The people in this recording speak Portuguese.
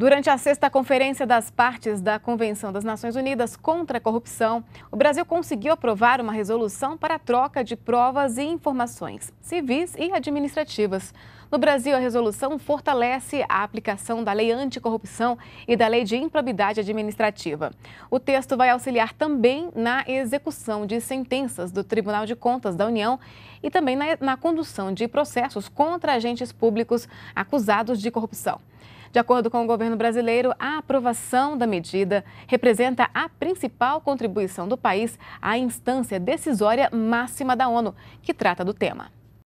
Durante a sexta conferência das partes da Convenção das Nações Unidas contra a Corrupção, o Brasil conseguiu aprovar uma resolução para a troca de provas e informações civis e administrativas. No Brasil, a resolução fortalece a aplicação da lei anticorrupção e da lei de improbidade administrativa. O texto vai auxiliar também na execução de sentenças do Tribunal de Contas da União e também na, na condução de processos contra agentes públicos acusados de corrupção. De acordo com o governo brasileiro, a aprovação da medida representa a principal contribuição do país à instância decisória máxima da ONU, que trata do tema.